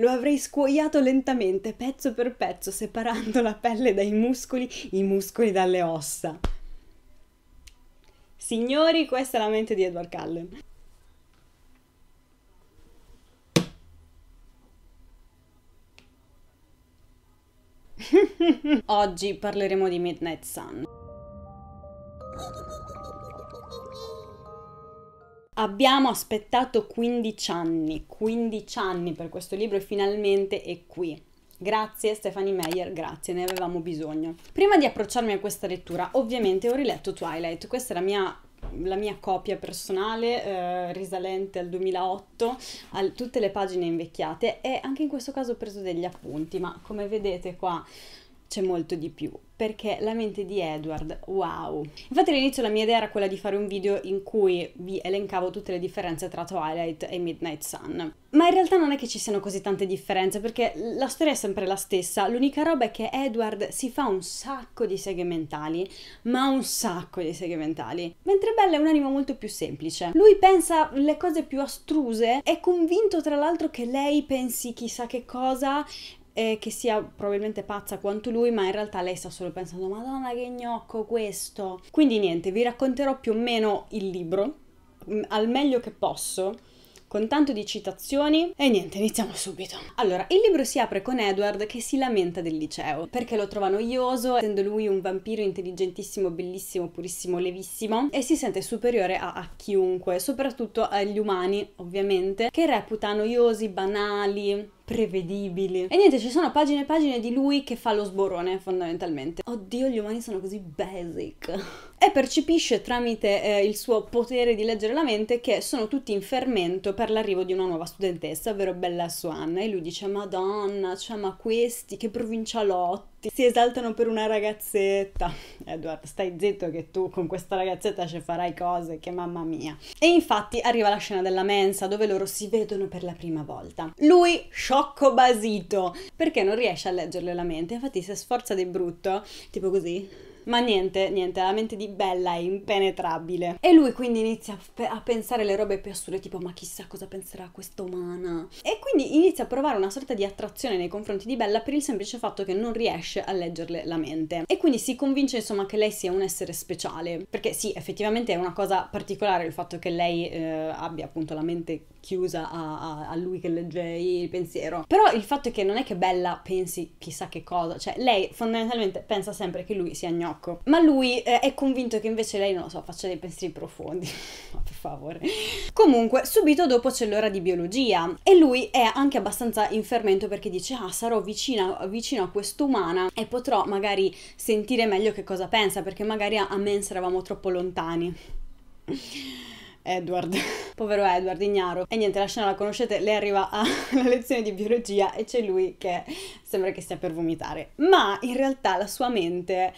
Lo avrei scuoiato lentamente, pezzo per pezzo, separando la pelle dai muscoli, i muscoli dalle ossa. Signori, questa è la mente di Edward Cullen. Oggi parleremo di Midnight Sun. Abbiamo aspettato 15 anni, 15 anni per questo libro e finalmente è qui. Grazie Stephanie Meyer, grazie, ne avevamo bisogno. Prima di approcciarmi a questa lettura, ovviamente ho riletto Twilight, questa è la mia la mia copia personale eh, risalente al 2008, al, tutte le pagine invecchiate e anche in questo caso ho preso degli appunti, ma come vedete qua c'è molto di più, perché la mente di Edward, wow! Infatti all'inizio la mia idea era quella di fare un video in cui vi elencavo tutte le differenze tra Twilight e Midnight Sun. Ma in realtà non è che ci siano così tante differenze, perché la storia è sempre la stessa, l'unica roba è che Edward si fa un sacco di seghe mentali, ma un sacco di seghe mentali. Mentre Bella è un animo molto più semplice. Lui pensa le cose più astruse, è convinto tra l'altro che lei pensi chissà che cosa eh, che sia probabilmente pazza quanto lui, ma in realtà lei sta solo pensando Madonna che gnocco questo. Quindi niente, vi racconterò più o meno il libro, mm, al meglio che posso, con tanto di citazioni e niente, iniziamo subito. Allora, il libro si apre con Edward che si lamenta del liceo perché lo trova noioso, essendo lui un vampiro intelligentissimo, bellissimo, purissimo, levissimo e si sente superiore a, a chiunque, soprattutto agli umani, ovviamente, che reputa noiosi, banali, prevedibili. E niente, ci sono pagine e pagine di lui che fa lo sborone fondamentalmente. Oddio, gli umani sono così basic. E percepisce tramite eh, il suo potere di leggere la mente che sono tutti in fermento per l'arrivo di una nuova studentessa, ovvero Bella Swan. E lui dice, Madonna, cioè ma questi, che provincialotto tutti si esaltano per una ragazzetta. Edward, stai zitto che tu con questa ragazzetta ci farai cose che mamma mia. E infatti arriva la scena della mensa dove loro si vedono per la prima volta. Lui sciocco basito perché non riesce a leggerle la mente, infatti si sforza di brutto, tipo così ma niente, niente, la mente di Bella è impenetrabile. E lui quindi inizia a pensare le robe più assurde, tipo ma chissà cosa penserà questa umana. E quindi inizia a provare una sorta di attrazione nei confronti di Bella per il semplice fatto che non riesce a leggerle la mente. E quindi si convince insomma che lei sia un essere speciale. Perché sì, effettivamente è una cosa particolare il fatto che lei eh, abbia appunto la mente chiusa a, a, a lui che legge il pensiero. Però il fatto è che non è che Bella pensi chissà che cosa, cioè lei fondamentalmente pensa sempre che lui sia gnocco Pinocchio. Ma lui eh, è convinto che invece lei, non lo so, faccia dei pensieri profondi. Ma per favore. Comunque, subito dopo c'è l'ora di biologia e lui è anche abbastanza in fermento perché dice ah sarò vicina, vicino a quest'umana e potrò magari sentire meglio che cosa pensa perché magari a Mens eravamo troppo lontani. Edward, povero Edward, ignaro. E niente, la scena la conoscete, lei arriva alla lezione di biologia e c'è lui che sembra che stia per vomitare. Ma in realtà la sua mente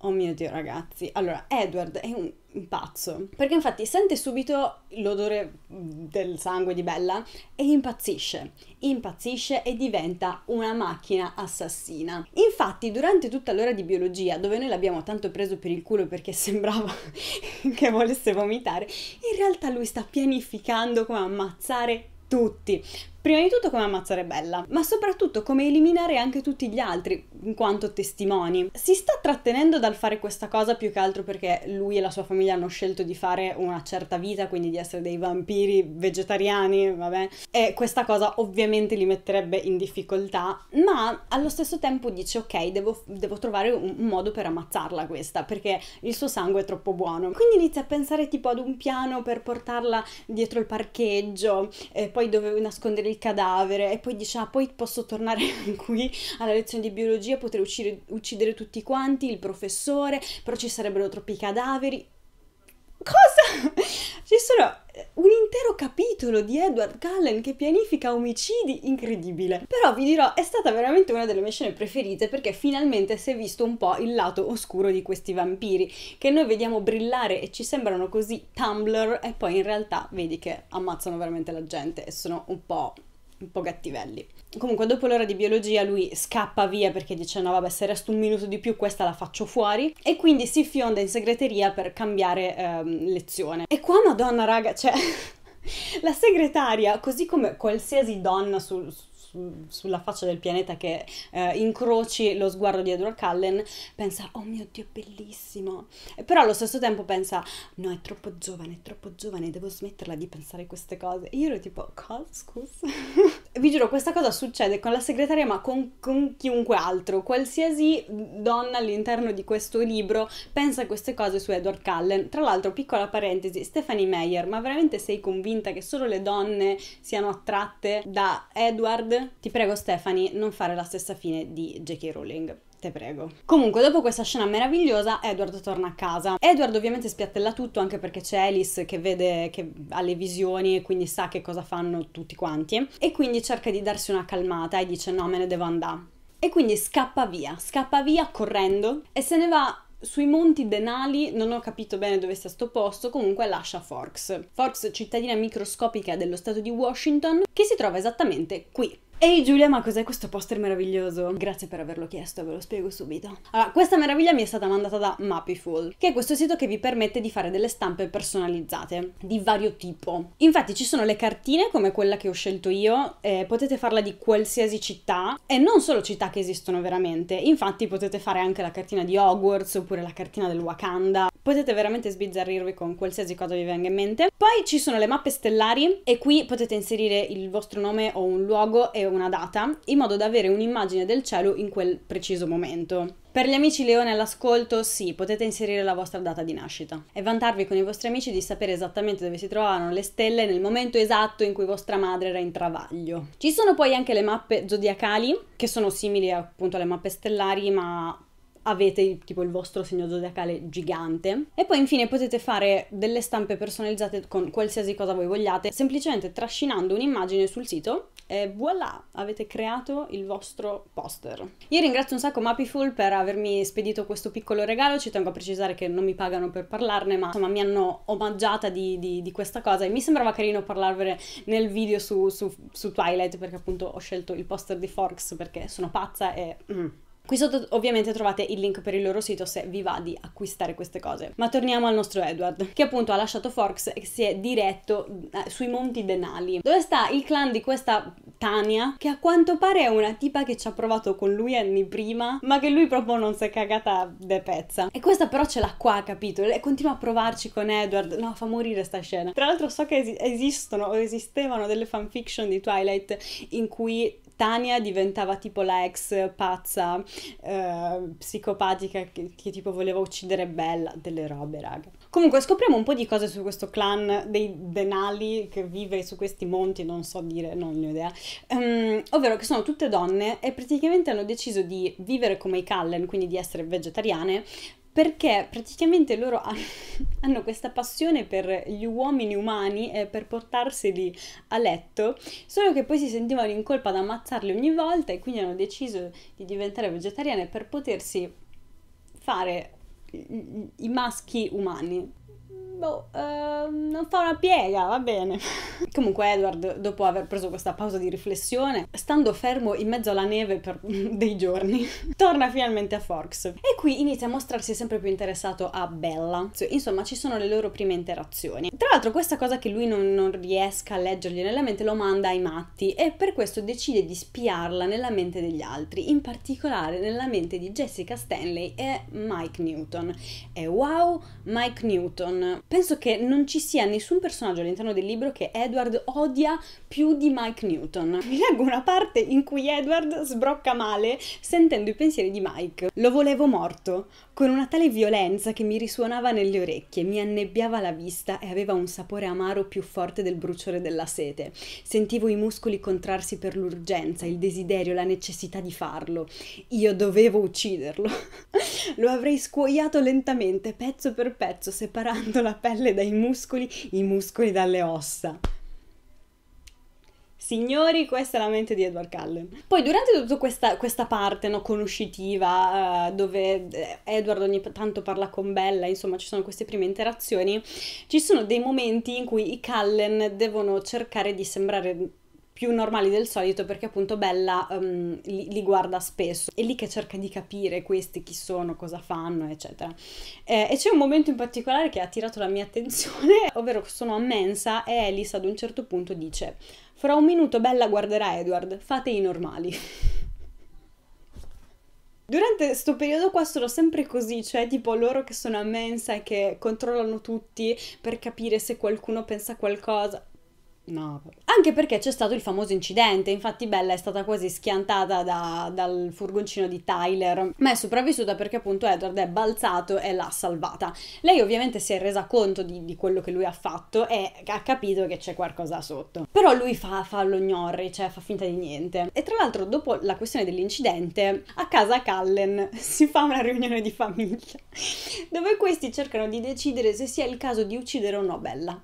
Oh mio Dio, ragazzi. Allora, Edward è un pazzo. Perché infatti sente subito l'odore mm, del sangue di Bella e impazzisce. Impazzisce e diventa una macchina assassina. Infatti, durante tutta l'ora di biologia, dove noi l'abbiamo tanto preso per il culo perché sembrava che volesse vomitare, in realtà lui sta pianificando come ammazzare tutti. Prima di tutto come ammazzare Bella, ma soprattutto come eliminare anche tutti gli altri, in quanto testimoni. Si sta trattenendo dal fare questa cosa più che altro perché lui e la sua famiglia hanno scelto di fare una certa vita, quindi di essere dei vampiri vegetariani, vabbè, e questa cosa ovviamente li metterebbe in difficoltà, ma allo stesso tempo dice ok, devo, devo trovare un, un modo per ammazzarla questa, perché il suo sangue è troppo buono. Quindi inizia a pensare tipo ad un piano per portarla dietro il parcheggio, e poi dove nascondere il cadavere, e poi dice ah, poi posso tornare qui alla lezione di biologia magia, potrei uccidere, uccidere tutti quanti, il professore, però ci sarebbero troppi cadaveri. Cosa? Ci sono eh, un intero capitolo di Edward Cullen che pianifica omicidi incredibile. Però vi dirò, è stata veramente una delle mie scene preferite perché finalmente si è visto un po' il lato oscuro di questi vampiri che noi vediamo brillare e ci sembrano così Tumblr e poi in realtà vedi che ammazzano veramente la gente e sono un po' un po' gattivelli. Comunque dopo l'ora di biologia lui scappa via perché dice no vabbè se resto un minuto di più questa la faccio fuori e quindi si fionda in segreteria per cambiare ehm, lezione. E qua madonna raga, cioè la segretaria, così come qualsiasi donna sul, sulla faccia del pianeta che eh, incroci lo sguardo di Edward Cullen, pensa, oh mio Dio, è bellissimo. E però allo stesso tempo pensa, no, è troppo giovane, è troppo giovane, devo smetterla di pensare queste cose. E io ero tipo, cosa? Scusa. Vi giuro, questa cosa succede con la segretaria, ma con, con chiunque altro. Qualsiasi donna all'interno di questo libro pensa queste cose su Edward Cullen. Tra l'altro, piccola parentesi, Stephanie Meyer, ma veramente sei convinta che solo le donne siano attratte da Edward? ti prego Stefani non fare la stessa fine di J.K. Rowling. Te prego. Comunque, dopo questa scena meravigliosa, Edward torna a casa. Edward ovviamente spiattella tutto, anche perché c'è Alice che vede che ha le visioni e quindi sa che cosa fanno tutti quanti. E quindi cerca di darsi una calmata e dice no, me ne devo andare. E quindi scappa via, scappa via correndo e se ne va sui monti denali, non ho capito bene dove sia sto posto, comunque lascia Forks. Forks, cittadina microscopica dello stato di Washington, che si trova esattamente qui, Ehi Giulia, ma cos'è questo poster meraviglioso? Grazie per averlo chiesto, ve lo spiego subito. Allora, questa meraviglia mi è stata mandata da Mapiful, che è questo sito che vi permette di fare delle stampe personalizzate, di vario tipo. Infatti ci sono le cartine, come quella che ho scelto io, eh, potete farla di qualsiasi città, e non solo città che esistono veramente, infatti potete fare anche la cartina di Hogwarts, oppure la cartina del Wakanda, potete veramente sbizzarrirvi con qualsiasi cosa vi venga in mente. Poi ci sono le mappe stellari, e qui potete inserire il vostro nome o un luogo e una data in modo da avere un'immagine del cielo in quel preciso momento. Per gli amici leone all'ascolto, sì, potete inserire la vostra data di nascita e vantarvi con i vostri amici di sapere esattamente dove si trovavano le stelle nel momento esatto in cui vostra madre era in travaglio. Ci sono poi anche le mappe zodiacali, che sono simili appunto alle mappe stellari, ma avete tipo il vostro segno zodiacale gigante. E poi infine potete fare delle stampe personalizzate con qualsiasi cosa voi vogliate, semplicemente trascinando un'immagine sul sito e voilà, avete creato il vostro poster. Io ringrazio un sacco Mapiful per avermi spedito questo piccolo regalo, ci tengo a precisare che non mi pagano per parlarne, ma insomma mi hanno omaggiata di, di, di questa cosa e mi sembrava carino parlarvene nel video su, su, su, Twilight perché appunto ho scelto il poster di Forks perché sono pazza e... Mm Qui sotto ovviamente trovate il link per il loro sito se vi va di acquistare queste cose. Ma torniamo al nostro Edward, che appunto ha lasciato Forks e si è diretto eh, sui Monti Denali, dove sta il clan di questa Tania, che a quanto pare è una tipa che ci ha provato con lui anni prima, ma che lui proprio non si è cagata de pezza. E questa però ce l'ha qua, capito? E continua a provarci con Edward. No, fa morire sta scena. Tra l'altro so che es esistono o esistevano delle fanfiction di Twilight in cui Tania diventava tipo la ex pazza eh, psicopatica che, che, tipo voleva uccidere Bella, delle robe raga. Comunque scopriamo un po' di cose su questo clan dei Denali che vive su questi monti, non so dire, non ne ho idea, um, ovvero che sono tutte donne e praticamente hanno deciso di vivere come i Cullen, quindi di essere vegetariane, perché praticamente loro hanno, hanno questa passione per gli uomini umani e per portarseli a letto, solo che poi si sentivano in colpa ad ammazzarli ogni volta e quindi hanno deciso di diventare vegetariane per potersi fare i maschi umani boh, uh, non fa una piega, va bene. Comunque Edward, dopo aver preso questa pausa di riflessione, stando fermo in mezzo alla neve per dei giorni, torna finalmente a Forks. E qui inizia a mostrarsi sempre più interessato a Bella. Insomma, ci sono le loro prime interazioni. Tra l'altro questa cosa che lui non, non riesca a leggergli nella mente lo manda ai matti e per questo decide di spiarla nella mente degli altri, in particolare nella mente di Jessica Stanley e Mike Newton. E wow, Mike Newton, penso che non ci sia nessun personaggio all'interno del libro che Edward odia più di Mike Newton. Vi leggo una parte in cui Edward sbrocca male sentendo i pensieri di Mike. Lo volevo morto, con una tale violenza che mi risuonava nelle orecchie, mi annebbiava la vista e aveva un sapore amaro più forte del bruciore della sete. Sentivo i muscoli contrarsi per l'urgenza, il desiderio, la necessità di farlo. Io dovevo ucciderlo. Lo avrei scuoiato lentamente, pezzo per pezzo, separando la pelle dai muscoli, i muscoli dalle ossa. Signori, questa è la mente di Edward Cullen. Poi durante tutta questa, questa parte no, conoscitiva, uh, dove eh, Edward ogni tanto parla con Bella, insomma ci sono queste prime interazioni, ci sono dei momenti in cui i Cullen devono cercare di sembrare più normali del solito perché appunto Bella um, li, li, guarda spesso, è lì che cerca di capire questi chi sono, cosa fanno, eccetera. Eh, e c'è un momento in particolare che ha attirato la mia attenzione, ovvero sono a mensa e Alice ad un certo punto dice «Fra un minuto Bella guarderà Edward, fate i normali». Durante questo periodo qua sono sempre così, cioè tipo loro che sono a mensa e che controllano tutti per capire se qualcuno pensa qualcosa. No, anche perché c'è stato il famoso incidente, infatti Bella è stata quasi schiantata da, dal furgoncino di Tyler, ma è sopravvissuta perché appunto Edward è balzato e l'ha salvata. Lei ovviamente si è resa conto di, di quello che lui ha fatto e ha capito che c'è qualcosa sotto. Però lui fa, fa lo gnorri, cioè fa finta di niente. E tra l'altro dopo la questione dell'incidente, a casa Cullen si fa una riunione di famiglia, dove questi cercano di decidere se sia il caso di uccidere o no Bella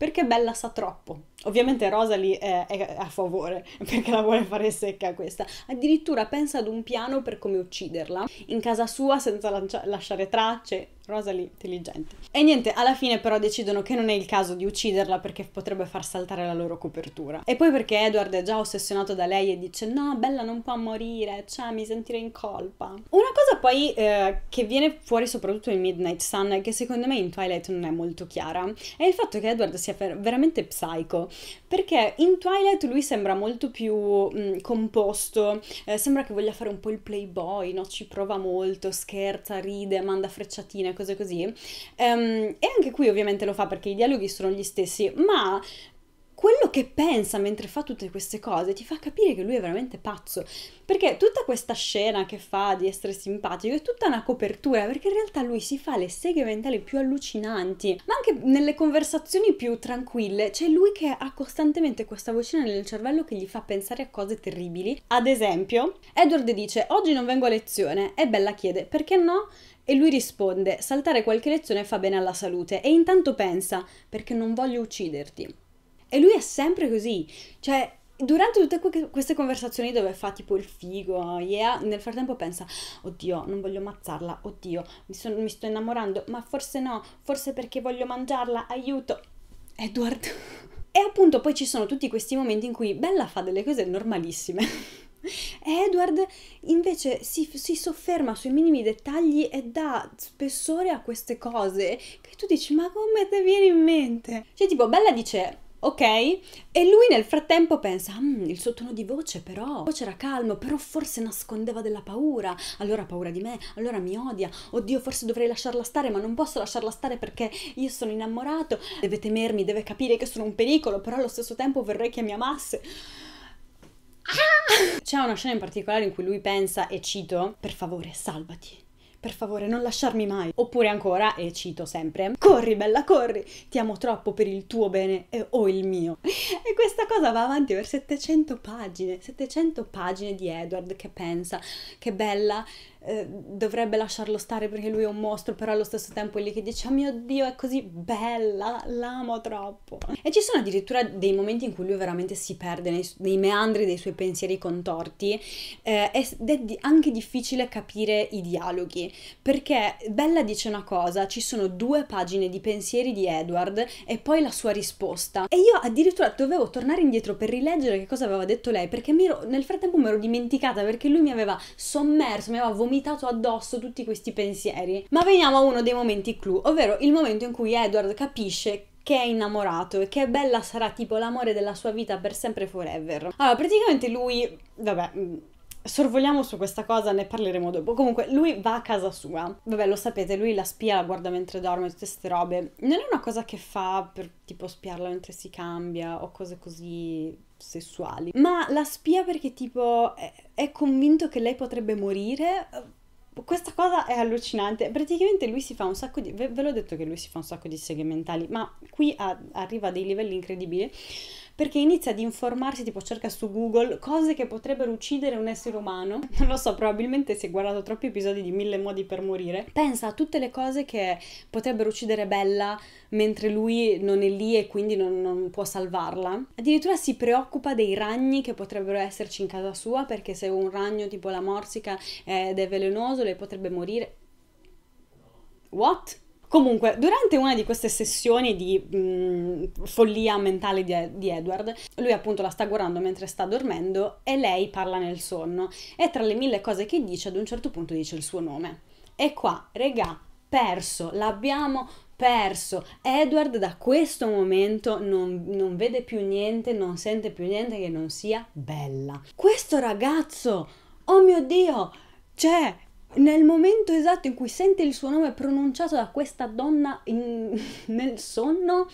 perché Bella sa troppo. Ovviamente Rosalie è, è a favore perché la vuole fare secca questa. Addirittura pensa ad un piano per come ucciderla in casa sua senza lancia- lasciare tracce Rosalie, intelligente. E niente, alla fine però decidono che non è il caso di ucciderla perché potrebbe far saltare la loro copertura. E poi perché Edward è già ossessionato da lei e dice no, Bella non può morire, cioè mi sentirei in colpa. Una cosa poi eh, che viene fuori soprattutto in Midnight Sun, che secondo me in Twilight non è molto chiara, è il fatto che Edward sia veramente psycho, perché in Twilight lui sembra molto più mh, mm, composto, eh, sembra che voglia fare un po' il playboy, no? ci prova molto, scherza, ride, manda frecciatine, cose così. Um, e anche qui ovviamente lo fa perché i dialoghi sono gli stessi, ma quello che pensa mentre fa tutte queste cose ti fa capire che lui è veramente pazzo. Perché tutta questa scena che fa di essere simpatico è tutta una copertura, perché in realtà lui si fa le seghe mentali più allucinanti, ma anche nelle conversazioni più tranquille c'è lui che ha costantemente questa vocina nel cervello che gli fa pensare a cose terribili. Ad esempio, Edward dice: Oggi non vengo a lezione. E Bella chiede: Perché no? E lui risponde, saltare qualche lezione fa bene alla salute e intanto pensa, perché non voglio ucciderti. E lui è sempre così, cioè durante tutte queste conversazioni dove fa tipo il figo, yeah, nel frattempo pensa, oddio, non voglio ammazzarla, oddio, mi, sono, mi, sto innamorando, ma forse no, forse perché voglio mangiarla, aiuto. Edward. e appunto poi ci sono tutti questi momenti in cui Bella fa delle cose normalissime. Edward invece si, si, sofferma sui minimi dettagli e dà spessore a queste cose che tu dici ma come ti viene in mente? Cioè tipo Bella dice ok? E lui nel frattempo pensa, mm, il suo tono di voce però, voce era calmo, però forse nascondeva della paura, allora ha paura di me, allora mi odia, oddio forse dovrei lasciarla stare, ma non posso lasciarla stare perché io sono innamorato, deve temermi, deve capire che sono un pericolo, però allo stesso tempo vorrei che mi amasse. C'è una scena in particolare in cui lui pensa, e cito, per favore salvati per favore non lasciarmi mai. Oppure ancora, e cito sempre, corri bella corri, ti amo troppo per il tuo bene e, o il mio. E questa cosa va avanti per 700 pagine, 700 pagine di Edward che pensa che Bella eh, dovrebbe lasciarlo stare perché lui è un mostro, però allo stesso tempo è lì che dice, oh mio Dio è così bella, l'amo troppo. E ci sono addirittura dei momenti in cui lui veramente si perde nei, nei meandri dei suoi pensieri contorti eh, ed è anche difficile capire i dialoghi perché Bella dice una cosa, ci sono due pagine di pensieri di Edward e poi la sua risposta. E io addirittura dovevo tornare indietro per rileggere che cosa aveva detto lei, perché ero, nel frattempo mi ero dimenticata, perché lui mi aveva sommerso, mi aveva vomitato addosso tutti questi pensieri. Ma veniamo a uno dei momenti clou, ovvero il momento in cui Edward capisce che è innamorato e che Bella sarà tipo l'amore della sua vita per sempre forever. Allora, praticamente lui, vabbè, sorvoliamo su questa cosa, ne parleremo dopo. Comunque, lui va a casa sua. Vabbè, lo sapete, lui la spia, la guarda mentre dorme, tutte queste robe. Non è una cosa che fa per tipo spiarla mentre si cambia o cose così sessuali, ma la spia perché tipo è, è convinto che lei potrebbe morire questa cosa è allucinante. Praticamente lui si fa un sacco di. Ve, ve l'ho detto che lui si fa un sacco di seghe mentali, ma qui a, arriva a dei livelli incredibili perché inizia ad informarsi, tipo cerca su Google cose che potrebbero uccidere un essere umano. Non lo so, probabilmente si è guardato troppi episodi di Mille modi per morire. Pensa a tutte le cose che potrebbero uccidere Bella mentre lui non è lì e quindi non, non può salvarla. Addirittura si preoccupa dei ragni che potrebbero esserci in casa sua perché se un ragno tipo la morsica ed è velenoso lei potrebbe morire. What? Comunque, durante una di queste sessioni di mh, follia mentale di, di, Edward, lui appunto la sta guardando mentre sta dormendo e lei parla nel sonno e tra le mille cose che dice ad un certo punto dice il suo nome. E qua, regà, perso, l'abbiamo perso. Edward da questo momento non, non vede più niente, non sente più niente che non sia bella. Questo ragazzo, oh mio Dio, c'è, cioè, nel momento esatto in cui sente il suo nome pronunciato da questa donna in, nel sonno,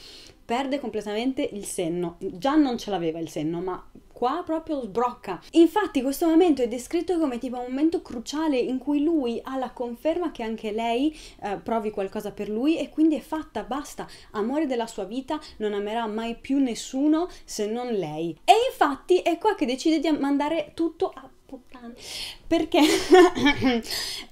perde completamente il senno. Già non ce l'aveva il senno, ma qua proprio sbrocca. Infatti questo momento è descritto come tipo un momento cruciale in cui lui ha la conferma che anche lei eh, provi qualcosa per lui e quindi è fatta, basta, amore della sua vita, non amerà mai più nessuno se non lei. E infatti è qua che decide di mandare tutto a puttane, perché,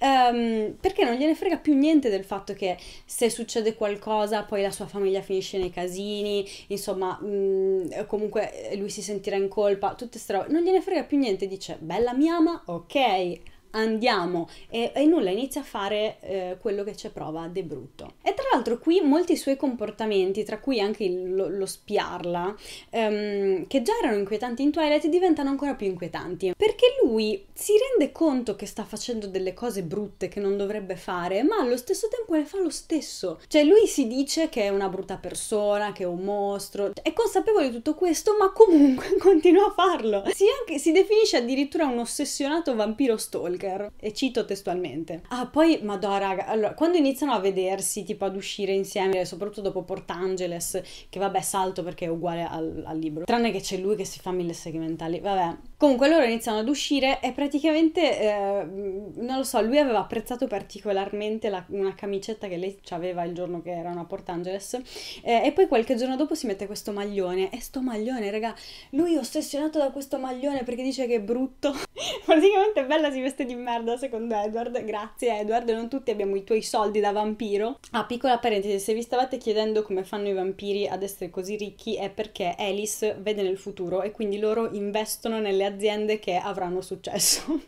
um, perché non gliene frega più niente del fatto che se succede qualcosa poi la sua famiglia finisce nei casini, insomma, mh, mm, comunque eh, lui si sentirà in colpa, tutte ste robe, non gliene frega più niente, dice bella mia ma ok andiamo e, e nulla, inizia a fare eh, quello che c'è prova de brutto. E tra l'altro qui molti suoi comportamenti, tra cui anche il, lo, lo, spiarla, ehm, che già erano inquietanti in Twilight, diventano ancora più inquietanti, perché lui si rende conto che sta facendo delle cose brutte che non dovrebbe fare, ma allo stesso tempo le fa lo stesso. Cioè lui si dice che è una brutta persona, che è un mostro, è consapevole di tutto questo, ma comunque continua a farlo. Si, anche, si definisce addirittura un ossessionato vampiro stalker Walker e cito testualmente. Ah, poi, madò raga, allora, quando iniziano a vedersi, tipo ad uscire insieme, soprattutto dopo Portangeles, che vabbè salto perché è uguale al, al libro, tranne che c'è lui che si fa mille segmentali, vabbè, Comunque loro iniziano ad uscire e praticamente, eh, non lo so, lui aveva apprezzato particolarmente la, una camicetta che lei aveva il giorno che erano a Port Angeles eh, e poi qualche giorno dopo si mette questo maglione e sto maglione, raga, lui è ossessionato da questo maglione perché dice che è brutto. praticamente Bella si veste di merda secondo Edward, grazie Edward, non tutti abbiamo i tuoi soldi da vampiro. Ah, piccola parentesi, se vi stavate chiedendo come fanno i vampiri ad essere così ricchi è perché Alice vede nel futuro e quindi loro investono nelle aziende aziende che avranno successo.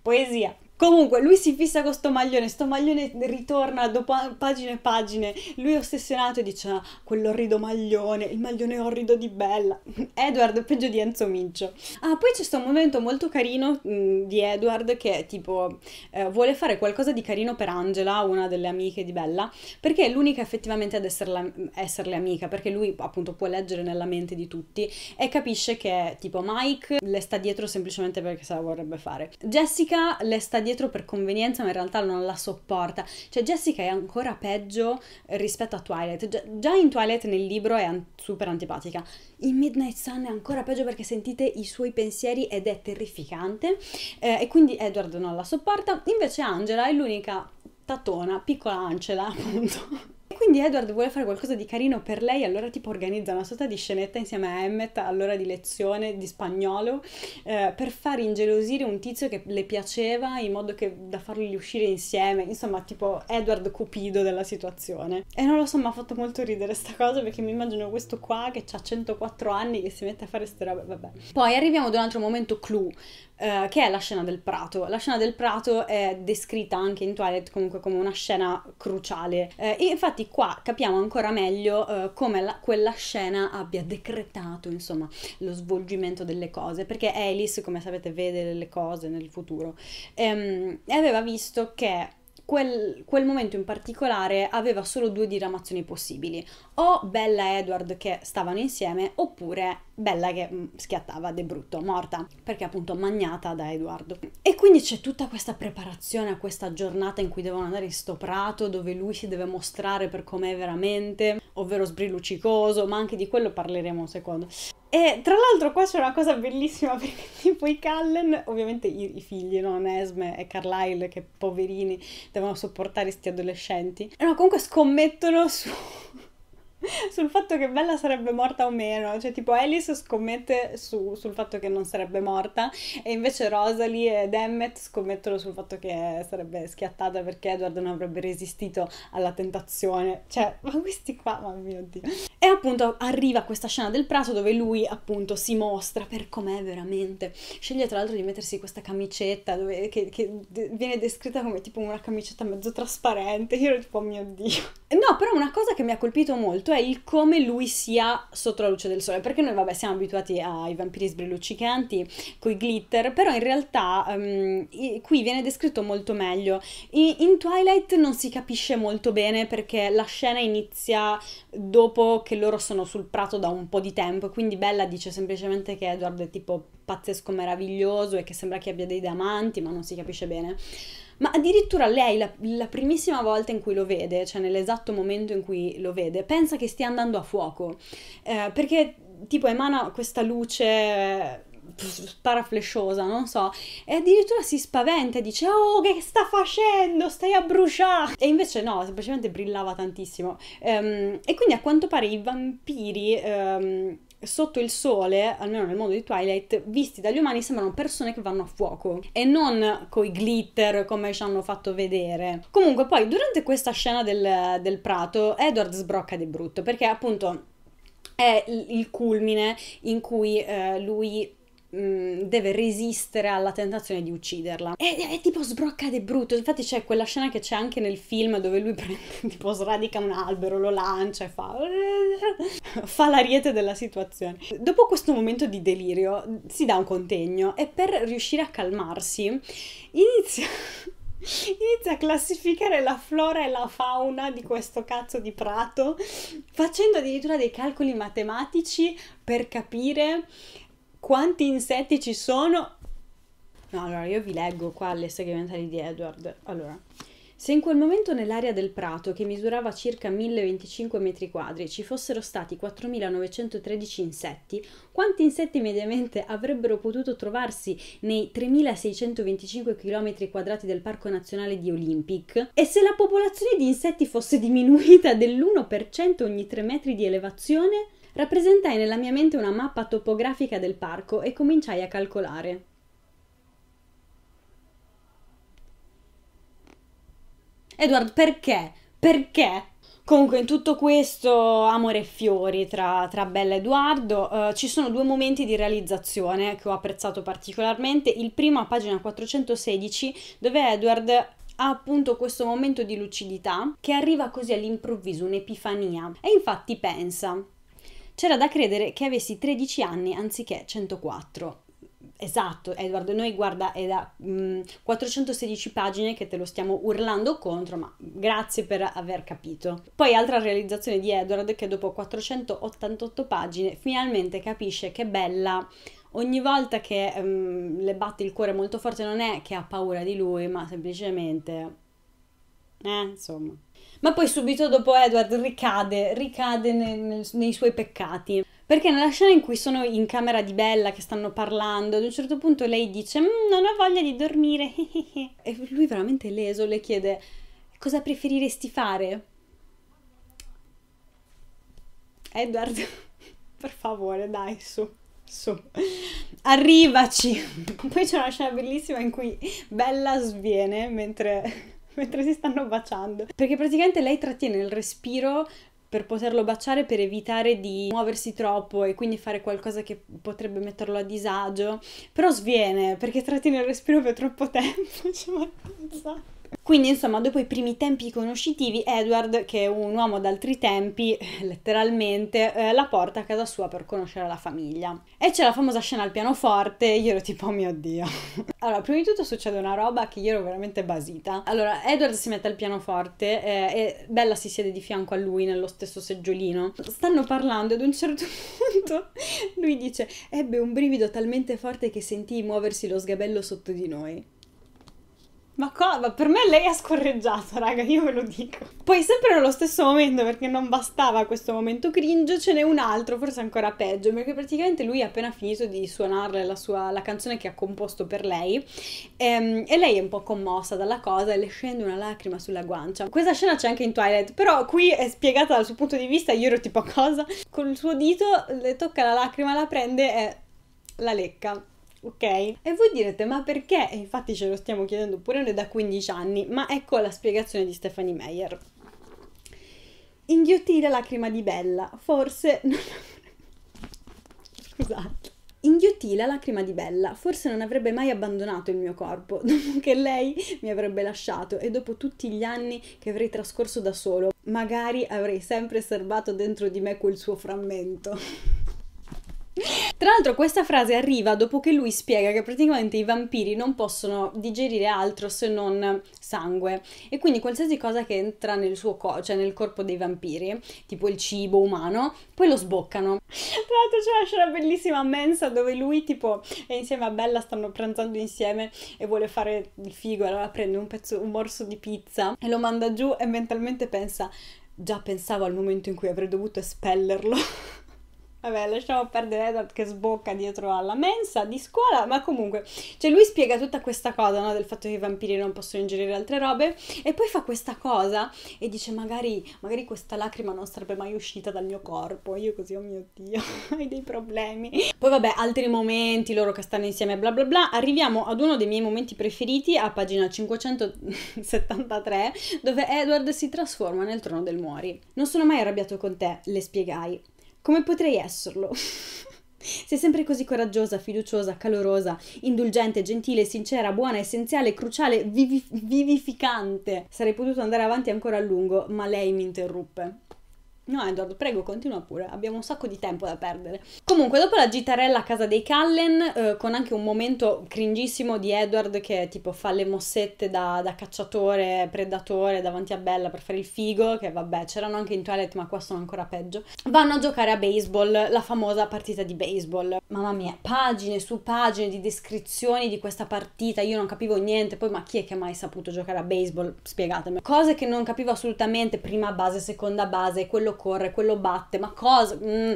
Poesia. Comunque, lui si fissa con sto maglione, sto maglione ritorna dopo pagine e pagine, lui è ossessionato e dice ah, quell'orrido maglione, il maglione orrido di Bella. Edward peggio di Enzo Miccio. Ah, poi c'è sto momento molto carino mh, mm, di Edward che tipo eh, vuole fare qualcosa di carino per Angela, una delle amiche di Bella, perché è l'unica effettivamente ad esserle, esserle amica, perché lui appunto può leggere nella mente di tutti e capisce che tipo Mike le sta dietro semplicemente perché se la vorrebbe fare. Jessica le sta dietro dietro per convenienza, ma in realtà non la sopporta. Cioè Jessica è ancora peggio rispetto a Twilight. Gi- già in Twilight nel libro è an- super antipatica. In Midnight Sun è ancora peggio perché sentite i suoi pensieri ed è terrificante eh, e quindi Edward non la sopporta. Invece Angela è l'unica tatona, piccola Angela appunto e quindi Edward vuole fare qualcosa di carino per lei, allora tipo organizza una sorta di scenetta insieme a Emmett all'ora di lezione di spagnolo eh, per far ingelosire un tizio che le piaceva in modo che da farli uscire insieme, insomma tipo Edward Cupido della situazione. E non lo so, mi ha fatto molto ridere sta cosa perché mi immagino questo qua che ha 104 anni che si mette a fare queste robe, vabbè. Poi arriviamo ad un altro momento clou, Uh, che è la scena del prato. La scena del prato è descritta anche in Twilight comunque come una scena cruciale. Uh, eh, e infatti infatti qua capiamo ancora meglio eh, come la, quella scena abbia decretato, insomma, lo svolgimento delle cose, perché Alice, come sapete, vede le cose nel futuro ehm, e aveva visto che Quel, quel, momento in particolare aveva solo due diramazioni possibili, o Bella e Edward che stavano insieme, oppure Bella che mm, schiattava de brutto, morta, perché appunto magnata da Edoardo. E quindi c'è tutta questa preparazione a questa giornata in cui devono andare in sto prato, dove lui si deve mostrare per com'è veramente, ovvero sbrilucicoso, ma anche di quello parleremo un secondo. E tra l'altro qua c'è una cosa bellissima perché tipo i Cullen, ovviamente i, i figli, no? Esme e Carlyle che poverini devono sopportare questi adolescenti, no, comunque scommettono su sul fatto che Bella sarebbe morta o meno, cioè tipo Alice scommette su, sul fatto che non sarebbe morta e invece Rosalie ed Emmett scommettono sul fatto che sarebbe schiattata perché Edward non avrebbe resistito alla tentazione, cioè ma questi qua, mamma mio dio. E appunto arriva questa scena del prato dove lui appunto si mostra per com'è veramente, sceglie tra l'altro di mettersi questa camicetta dove, che, che viene descritta come tipo una camicetta mezzo trasparente, io ero tipo oh mio dio. No, però una cosa che mi ha colpito molto è cioè il come lui sia sotto la luce del sole, perché noi vabbè siamo abituati ai vampiri sbrilluccicanti coi glitter, però in realtà um, qui viene descritto molto meglio. in Twilight non si capisce molto bene perché la scena inizia dopo che loro sono sul prato da un po' di tempo, quindi Bella dice semplicemente che Edward è tipo pazzesco meraviglioso e che sembra che abbia dei diamanti, ma non si capisce bene ma addirittura lei la, la, primissima volta in cui lo vede, cioè nell'esatto momento in cui lo vede, pensa che stia andando a fuoco, eh, perché tipo emana questa luce eh, paraflesciosa, non so, e addirittura si spaventa e dice oh che sta facendo, stai a bruciare e invece no, semplicemente brillava tantissimo ehm, e quindi a quanto pare i vampiri ehm, sotto il sole, almeno nel mondo di Twilight, visti dagli umani sembrano persone che vanno a fuoco e non coi glitter come ci hanno fatto vedere. Comunque poi durante questa scena del, del prato Edward sbrocca di brutto perché appunto è il culmine in cui eh, lui Mm, deve resistere alla tentazione di ucciderla. E, è, tipo sbroccade brutto. Infatti c'è quella scena che c'è anche nel film dove lui prende, tipo sradica un albero, lo lancia e fa... fa l'ariete della situazione. Dopo questo momento di delirio si dà un contegno e per riuscire a calmarsi inizia... inizia a classificare la flora e la fauna di questo cazzo di prato, facendo addirittura dei calcoli matematici per capire quanti insetti ci sono? No, allora io vi leggo qua le segmentali di Edward. Allora, se in quel momento nell'area del prato, che misurava circa 1025 metri quadri, ci fossero stati 4913 insetti, quanti insetti mediamente avrebbero potuto trovarsi nei 3625 km quadrati del Parco Nazionale di Olympic? E se la popolazione di insetti fosse diminuita dell'1% ogni 3 metri di elevazione? Rappresentai nella mia mente una mappa topografica del parco e cominciai a calcolare. Edward, perché? Perché? Comunque, in tutto questo amore e fiori tra, tra Bella e Edoardo, eh, ci sono due momenti di realizzazione che ho apprezzato particolarmente. Il primo a pagina 416, dove Edward ha appunto questo momento di lucidità che arriva così all'improvviso, un'epifania. E infatti pensa, c'era da credere che avessi 13 anni anziché 104. Esatto, Edward, noi guarda, è da mh, mm, 416 pagine che te lo stiamo urlando contro, ma grazie per aver capito. Poi altra realizzazione di Edward che dopo 488 pagine finalmente capisce che Bella ogni volta che um, le batte il cuore molto forte non è che ha paura di lui, ma semplicemente... Eh, insomma ma poi subito dopo Edward ricade, ricade nel, nel, nei suoi peccati. Perché nella scena in cui sono in camera di Bella che stanno parlando, ad un certo punto lei dice mm, non ho voglia di dormire. e lui veramente leso le chiede cosa preferiresti fare? Edward, per favore, dai, su, su, arrivaci. Poi c'è una scena bellissima in cui Bella sviene mentre mentre si stanno baciando. Perché praticamente lei trattiene il respiro per poterlo baciare per evitare di muoversi troppo e quindi fare qualcosa che potrebbe metterlo a disagio, però sviene perché trattiene il respiro per troppo tempo. Cioè, ma quindi, insomma, dopo i primi tempi conoscitivi, Edward, che è un uomo d'altri tempi, letteralmente, eh, la porta a casa sua per conoscere la famiglia. E c'è la famosa scena al pianoforte, io ero tipo, oh mio Dio. allora, prima di tutto succede una roba che io ero veramente basita. Allora, Edward si mette al pianoforte eh, e Bella si siede di fianco a lui nello stesso seggiolino. Stanno parlando ed ad un certo punto lui dice, ebbe un brivido talmente forte che sentì muoversi lo sgabello sotto di noi. Ma cosa? Per me lei ha scorreggiato, raga, io ve lo dico. Poi sempre nello stesso momento, perché non bastava questo momento cringe, ce n'è un altro, forse ancora peggio, perché praticamente lui ha appena finito di suonarle la, sua, la canzone che ha composto per lei ehm, e lei è un po' commossa dalla cosa e le scende una lacrima sulla guancia. Questa scena c'è anche in Twilight, però qui è spiegata dal suo punto di vista, io ero tipo cosa? Con il suo dito le tocca la lacrima, la prende e la lecca ok? E voi direte, ma perché? E infatti ce lo stiamo chiedendo pure noi da 15 anni, ma ecco la spiegazione di Stephanie Meyer. Inghiottire lacrima di Bella, forse... Scusate. Inghiottì la lacrima di Bella, forse non avrebbe mai abbandonato il mio corpo, dopo che lei mi avrebbe lasciato e dopo tutti gli anni che avrei trascorso da solo, magari avrei sempre serbato dentro di me quel suo frammento. Tra l'altro questa frase arriva dopo che lui spiega che praticamente i vampiri non possono digerire altro se non sangue e quindi qualsiasi cosa che entra nel suo corpo, cioè nel corpo dei vampiri, tipo il cibo umano, poi lo sboccano. Tra l'altro c'è una scena bellissima a mensa dove lui tipo è insieme a Bella, stanno pranzando insieme e vuole fare il figo, allora prende un pezzo, un morso di pizza e lo manda giù e mentalmente pensa già pensavo al momento in cui avrei dovuto espellerlo. Vabbè, lasciamo perdere Edward che sbocca dietro alla mensa di scuola, ma comunque, cioè lui spiega tutta questa cosa, no, del fatto che i vampiri non possono ingerire altre robe e poi fa questa cosa e dice magari, magari questa lacrima non sarebbe mai uscita dal mio corpo. Io così, oh mio Dio, hai dei problemi. Poi vabbè, altri momenti, loro che stanno insieme, bla bla bla. Arriviamo ad uno dei miei momenti preferiti a pagina 573, dove Edward si trasforma nel trono del muori. Non sono mai arrabbiato con te, le spiegai. Come potrei esserlo? Sei sempre così coraggiosa, fiduciosa, calorosa, indulgente, gentile, sincera, buona, essenziale, cruciale, vivi- vivificante. Sarei potuto andare avanti ancora a lungo, ma lei mi interruppe. No, Edward, prego, continua pure. Abbiamo un sacco di tempo da perdere. Comunque, dopo la gitarella a casa dei Cullen, eh, con anche un momento cringissimo di Edward che tipo fa le mossette da, da, cacciatore, predatore davanti a Bella per fare il figo, che vabbè, c'erano anche in toilet, ma qua sono ancora peggio. Vanno a giocare a baseball, la famosa partita di baseball. Mamma mia, pagine su pagine di descrizioni di questa partita, io non capivo niente. Poi, ma chi è che ha mai saputo giocare a baseball? Spiegatemi. Cose che non capivo assolutamente, prima base, seconda base, quello quello corre, quello batte, ma cosa? Mm,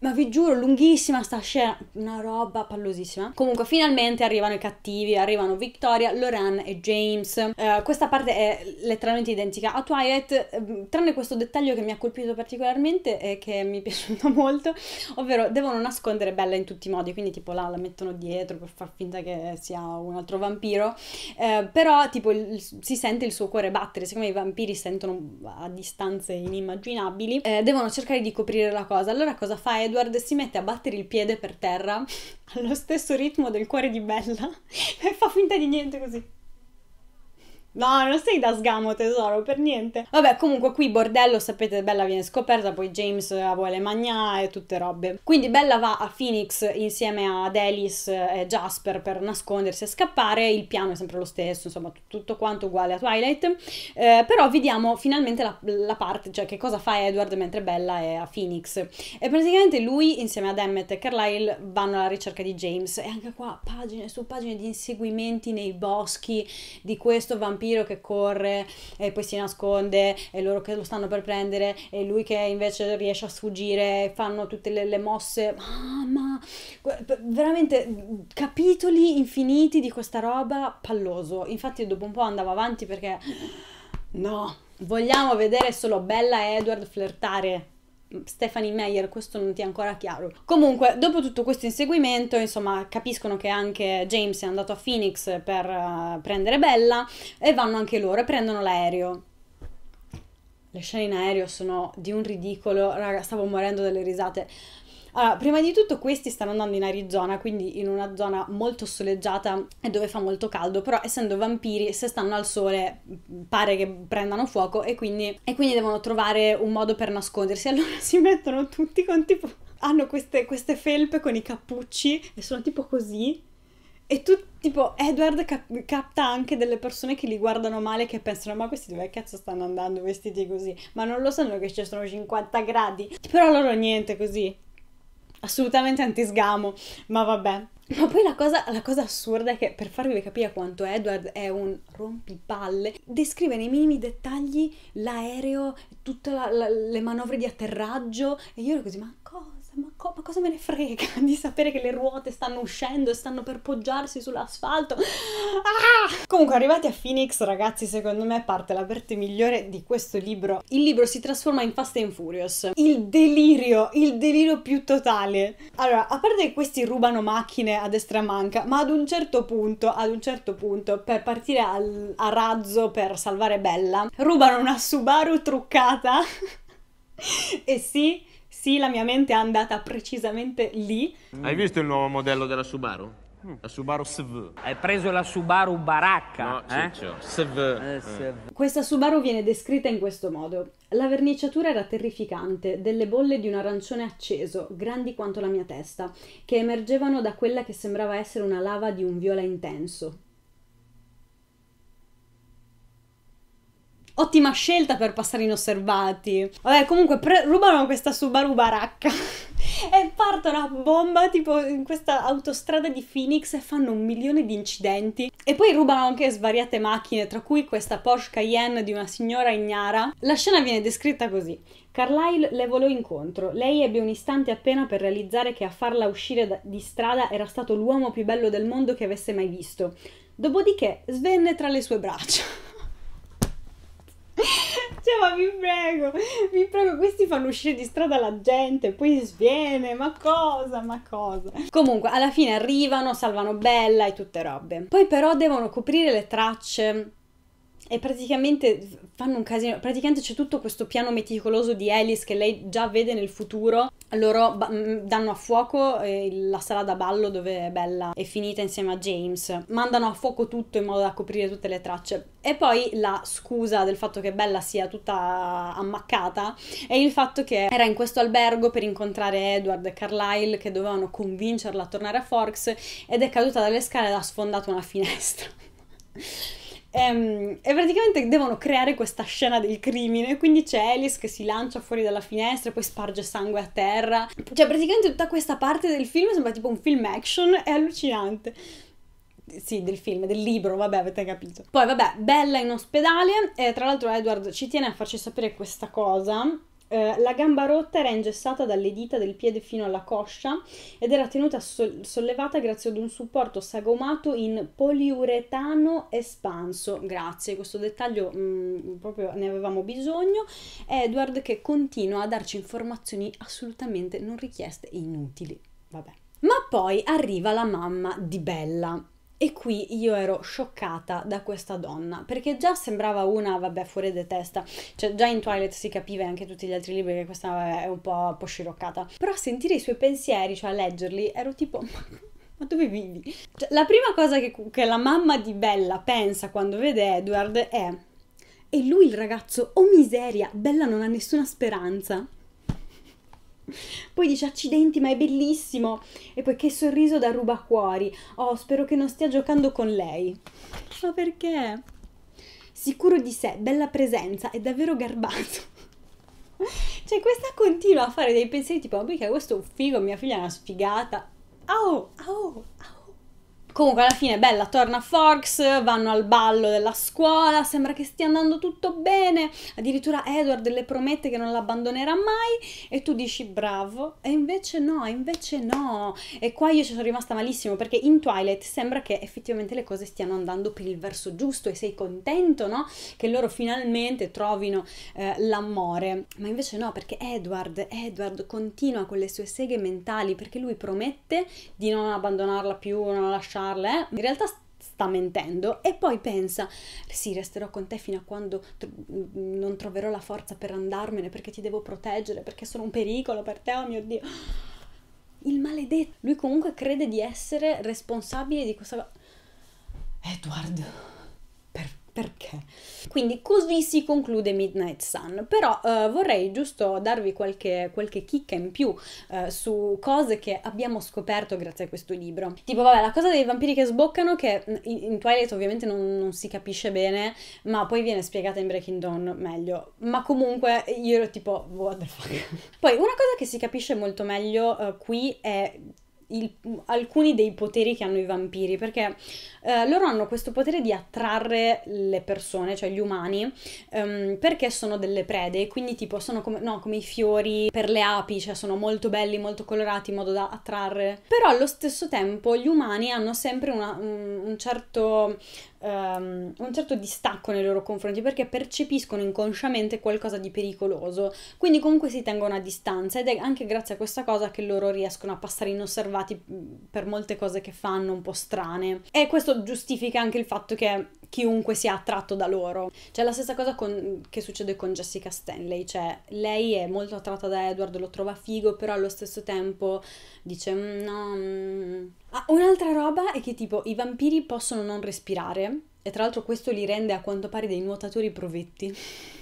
ma vi giuro, lunghissima sta scena, una roba pallosissima. Comunque, finalmente arrivano i cattivi, arrivano Victoria, Lorraine e James. Uh, questa parte è letteralmente identica a Twilight, ehm, tranne questo dettaglio che mi ha colpito particolarmente e che mi è piaciuto molto, ovvero devono nascondere Bella in tutti i modi, quindi tipo là la mettono dietro per far finta che sia un altro vampiro, uh, però tipo il, si sente il suo cuore battere, siccome i vampiri sentono a distanze inimmaginabili, uh, devono cercare di coprire la cosa. Allora cosa fa Ed? Edward si mette a battere il piede per terra allo stesso ritmo del cuore di Bella e fa finta di niente così. No, non sei da sgamo tesoro, per niente. Vabbè, comunque qui bordello, sapete, Bella viene scoperta, poi James la vuole magnà e tutte robe. Quindi Bella va a Phoenix insieme ad Alice e Jasper per nascondersi e scappare, il piano è sempre lo stesso, insomma tutto quanto uguale a Twilight. Eh, però vediamo finalmente la, la, parte, cioè che cosa fa Edward mentre Bella è a Phoenix. E praticamente lui insieme ad Emmett e Carlyle vanno alla ricerca di James e anche qua pagine su pagine di inseguimenti nei boschi di questo vampiro vampiro che corre e poi si nasconde e loro che lo stanno per prendere e lui che invece riesce a sfuggire, fanno tutte le, le mosse. Ah, ma veramente capitoli infiniti di questa roba palloso. Infatti dopo un po' andavo avanti perché no, vogliamo vedere solo Bella Edward flirtare Stephanie Meyer, questo non ti è ancora chiaro. Comunque, dopo tutto questo inseguimento, insomma, capiscono che anche James è andato a Phoenix per uh, prendere Bella e vanno anche loro e prendono l'aereo. Le scene in aereo sono di un ridicolo, raga, stavo morendo dalle risate. Allora, prima di tutto questi stanno andando in Arizona, quindi in una zona molto soleggiata e dove fa molto caldo, però essendo vampiri, se stanno al sole pare che prendano fuoco e quindi, e quindi devono trovare un modo per nascondersi. Allora si mettono tutti con tipo... hanno queste, queste felpe con i cappucci e sono tipo così e tu, tipo, Edward cap- capta anche delle persone che li guardano male che pensano: Ma questi dove cazzo stanno andando vestiti così? Ma non lo sanno che ci sono 50 gradi. Però loro niente così assolutamente antisgamo, ma vabbè. Ma poi la cosa, la cosa, assurda è che, per farvi capire quanto Edward è un rompipalle, descrive nei minimi dettagli l'aereo, tutte la, la, le manovre di atterraggio, e io ero così, ma cosa? ma cosa me ne frega di sapere che le ruote stanno uscendo e stanno per poggiarsi sull'asfalto? Ah! Comunque, arrivati a Phoenix, ragazzi, secondo me parte la parte migliore di questo libro. Il libro si trasforma in Fast and Furious. Il delirio, il delirio più totale. Allora, a parte che questi rubano macchine a destra manca, ma ad un certo punto, ad un certo punto, per partire al, a razzo per salvare Bella, rubano una Subaru truccata. e sì, sì, la mia mente è andata precisamente lì. Mm. Hai visto il nuovo modello della Subaru? Mm. La Subaru SV. Hai preso la Subaru Baracca? No, eh? SV. SV. Eh, mm. Questa Subaru viene descritta in questo modo. La verniciatura era terrificante, delle bolle di un arancione acceso, grandi quanto la mia testa, che emergevano da quella che sembrava essere una lava di un viola intenso. Ottima scelta per passare inosservati. Vabbè, comunque pre- rubano questa Subaru baracca e partono a bomba tipo in questa autostrada di Phoenix e fanno un milione di incidenti. E poi rubano anche svariate macchine, tra cui questa Porsche Cayenne di una signora ignara. La scena viene descritta così. Carlyle le volò incontro. Lei ebbe un istante appena per realizzare che a farla uscire da- di strada era stato l'uomo più bello del mondo che avesse mai visto. Dopodiché svenne tra le sue braccia. Cioè, ma vi prego, vi prego, questi fanno uscire di strada la gente, poi sviene, ma cosa, ma cosa. Comunque, alla fine arrivano, salvano Bella e tutte robe. Poi però devono coprire le tracce e praticamente fanno un casino. Praticamente c'è tutto questo piano meticoloso di Alice che lei già vede nel futuro. Loro ba- danno a fuoco eh, la sala da ballo dove Bella è finita insieme a James. Mandano a fuoco tutto in modo da coprire tutte le tracce. E poi la scusa del fatto che Bella sia tutta ammaccata è il fatto che era in questo albergo per incontrare Edward e Carlyle che dovevano convincerla a tornare a Forks ed è caduta dalle scale ed ha sfondato una finestra. Ehm, e, praticamente devono creare questa scena del crimine. Quindi c'è Alice che si lancia fuori dalla finestra e poi sparge sangue a terra. Cioè, praticamente tutta questa parte del film sembra tipo un film action, è allucinante sì, del film, del libro, vabbè, avete capito. Poi, vabbè, Bella in ospedale, e tra l'altro Edward ci tiene a farci sapere questa cosa, eh, la gamba rotta era ingessata dalle dita del piede fino alla coscia ed era tenuta sol- sollevata grazie ad un supporto sagomato in poliuretano espanso. Grazie, questo dettaglio mh, mm, proprio ne avevamo bisogno. Edward che continua a darci informazioni assolutamente non richieste e inutili. Vabbè. Ma poi arriva la mamma di Bella e qui io ero scioccata da questa donna, perché già sembrava una, vabbè, fuori di testa, cioè già in Twilight si capiva e anche tutti gli altri libri che questa vabbè, eh, è un po', un po' sciroccata, però a sentire i suoi pensieri, cioè a leggerli, ero tipo... Ma dove vivi? Cioè, la prima cosa che, che la mamma di Bella pensa quando vede Edward è e lui il ragazzo, oh miseria, Bella non ha nessuna speranza. Poi dice accidenti ma è bellissimo e poi che sorriso da rubacuori. Oh, spero che non stia giocando con lei. Ma perché? Sicuro di sé, bella presenza, è davvero garbato. Cioè, questa continua a fare dei pensieri tipo, che questo è un figo, mia figlia è una sfigata. Oh, oh, oh. Comunque alla fine Bella torna a Forks, vanno al ballo della scuola, sembra che stia andando tutto bene, addirittura Edward le promette che non l'abbandonerà mai e tu dici bravo e invece no, invece no. E qua io ci sono rimasta malissimo perché in Twilight sembra che effettivamente le cose stiano andando per il verso giusto e sei contento, no? Che loro finalmente trovino eh, l'amore. Ma invece no, perché Edward, Edward continua con le sue seghe mentali perché lui promette di non abbandonarla più, non lasciarla amarla, eh, in realtà sta mentendo e poi pensa sì resterò con te fino a quando tr non troverò la forza per andarmene perché ti devo proteggere perché sono un pericolo per te oh mio dio il maledetto lui comunque crede di essere responsabile di questa Edward perché. Quindi così si conclude Midnight Sun, però eh, vorrei giusto darvi qualche, qualche chicca in più eh, su cose che abbiamo scoperto grazie a questo libro. Tipo, vabbè, la cosa dei vampiri che sboccano, che in, Twilight ovviamente non, non si capisce bene, ma poi viene spiegata in Breaking Dawn meglio. Ma comunque io ero tipo, what the fuck. poi una cosa che si capisce molto meglio eh, qui è il, alcuni dei poteri che hanno i vampiri, perché eh, loro hanno questo potere di attrarre le persone, cioè gli umani, ehm, perché sono delle prede, quindi tipo sono come, no, come i fiori per le api, cioè sono molto belli, molto colorati in modo da attrarre. Però allo stesso tempo gli umani hanno sempre una, un, un certo Um, un certo distacco nei loro confronti perché percepiscono inconsciamente qualcosa di pericoloso, quindi comunque si tengono a distanza ed è anche grazie a questa cosa che loro riescono a passare inosservati mm, per molte cose che fanno un po' strane. E questo giustifica anche il fatto che chiunque sia attratto da loro. C'è la stessa cosa con, che succede con Jessica Stanley, cioè lei è molto attratta da Edward, lo trova figo, però allo stesso tempo dice mm, no... Mm". Ah, un'altra roba è che tipo i vampiri possono non respirare, e tra l'altro questo li rende a quanto pare dei nuotatori provetti.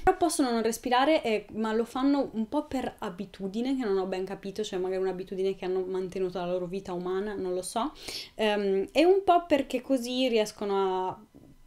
Però possono non respirare, eh, ma lo fanno un po' per abitudine, che non ho ben capito, cioè magari un'abitudine che hanno mantenuto la loro vita umana, non lo so, um, e un po' perché così riescono a